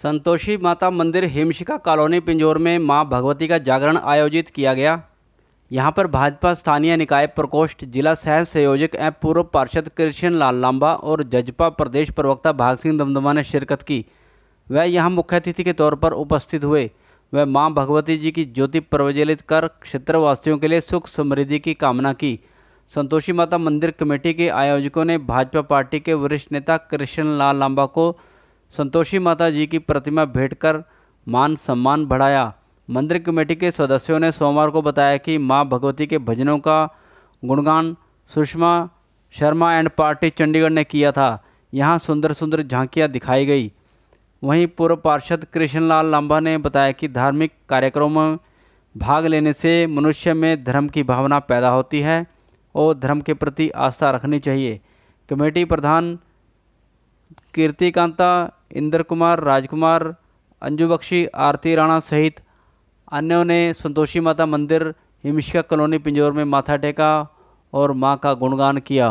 संतोषी माता मंदिर हिमशिका कॉलोनी पिंजौर में मां भगवती का जागरण आयोजित किया गया यहां पर भाजपा स्थानीय निकाय प्रकोष्ठ जिला सह संयोजक एवं पूर्व पार्षद कृष्ण लाल लांबा और जजपा प्रदेश प्रवक्ता भाग सिंह दमदमा ने शिरकत की वह यहां मुख्य अतिथि के तौर पर उपस्थित हुए वह मां भगवती जी की ज्योति प्रज्वलित कर क्षेत्रवासियों के लिए सुख समृद्धि की कामना की संतोषी माता मंदिर कमेटी के आयोजकों ने भाजपा पार्टी के वरिष्ठ नेता कृष्ण लाल लांबा को संतोषी माता जी की प्रतिमा भेंट कर मान सम्मान बढ़ाया मंदिर कमेटी के सदस्यों ने सोमवार को बताया कि मां भगवती के भजनों का गुणगान सुषमा शर्मा एंड पार्टी चंडीगढ़ ने किया था यहां सुंदर सुंदर झांकियां दिखाई गई वहीं पूर्व पार्षद कृष्णलाल लांबा ने बताया कि धार्मिक कार्यक्रमों में भाग लेने से मनुष्य में धर्म की भावना पैदा होती है और धर्म के प्रति आस्था रखनी चाहिए कमेटी प्रधान कीर्तिकांता इंद्र कुमार राजकुमार अंजू बख्शी आरती राणा सहित अन्यों ने संतोषी माता मंदिर हिमशिका कॉलोनी पिंजौर में माथा टेका और माँ का गुणगान किया